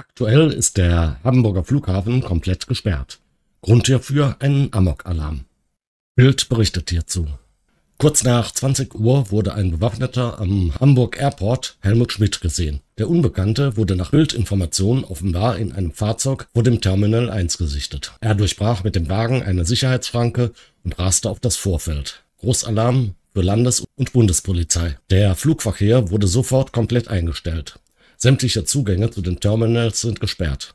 Aktuell ist der Hamburger Flughafen komplett gesperrt. Grund hierfür ein Amok-Alarm. Bild berichtet hierzu. Kurz nach 20 Uhr wurde ein Bewaffneter am Hamburg Airport Helmut Schmidt gesehen. Der Unbekannte wurde nach Bildinformationen offenbar in einem Fahrzeug vor dem Terminal 1 gesichtet. Er durchbrach mit dem Wagen eine Sicherheitsschranke und raste auf das Vorfeld. Großalarm für Landes- und Bundespolizei. Der Flugverkehr wurde sofort komplett eingestellt. Sämtliche Zugänge zu den Terminals sind gesperrt.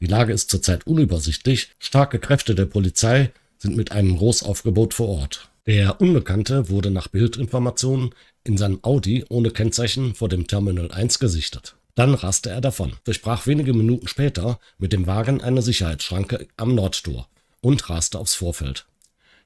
Die Lage ist zurzeit unübersichtlich, starke Kräfte der Polizei sind mit einem Großaufgebot vor Ort. Der Unbekannte wurde nach Bildinformationen in seinem Audi ohne Kennzeichen vor dem Terminal 1 gesichtet. Dann raste er davon, durchbrach wenige Minuten später mit dem Wagen eine Sicherheitsschranke am Nordtor und raste aufs Vorfeld.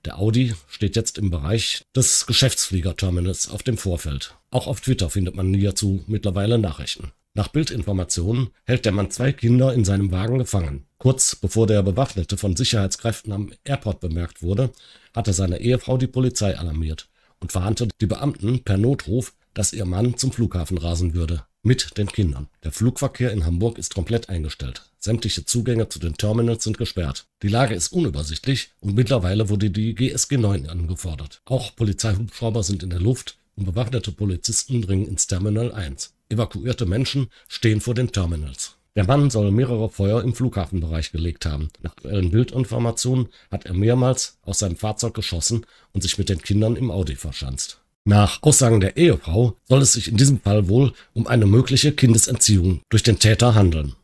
Der Audi steht jetzt im Bereich des Geschäftsfliegerterminals auf dem Vorfeld. Auch auf Twitter findet man hierzu mittlerweile Nachrichten. Nach Bildinformationen hält der Mann zwei Kinder in seinem Wagen gefangen. Kurz bevor der Bewaffnete von Sicherheitskräften am Airport bemerkt wurde, hatte seine Ehefrau die Polizei alarmiert und verhandte die Beamten per Notruf, dass ihr Mann zum Flughafen rasen würde. Mit den Kindern. Der Flugverkehr in Hamburg ist komplett eingestellt. Sämtliche Zugänge zu den Terminals sind gesperrt. Die Lage ist unübersichtlich und mittlerweile wurde die GSG 9 angefordert. Auch Polizeihubschrauber sind in der Luft, und bewaffnete Polizisten dringen ins Terminal 1. Evakuierte Menschen stehen vor den Terminals. Der Mann soll mehrere Feuer im Flughafenbereich gelegt haben. Nach aktuellen Bildinformationen hat er mehrmals aus seinem Fahrzeug geschossen und sich mit den Kindern im Audi verschanzt. Nach Aussagen der Ehefrau soll es sich in diesem Fall wohl um eine mögliche Kindesentziehung durch den Täter handeln.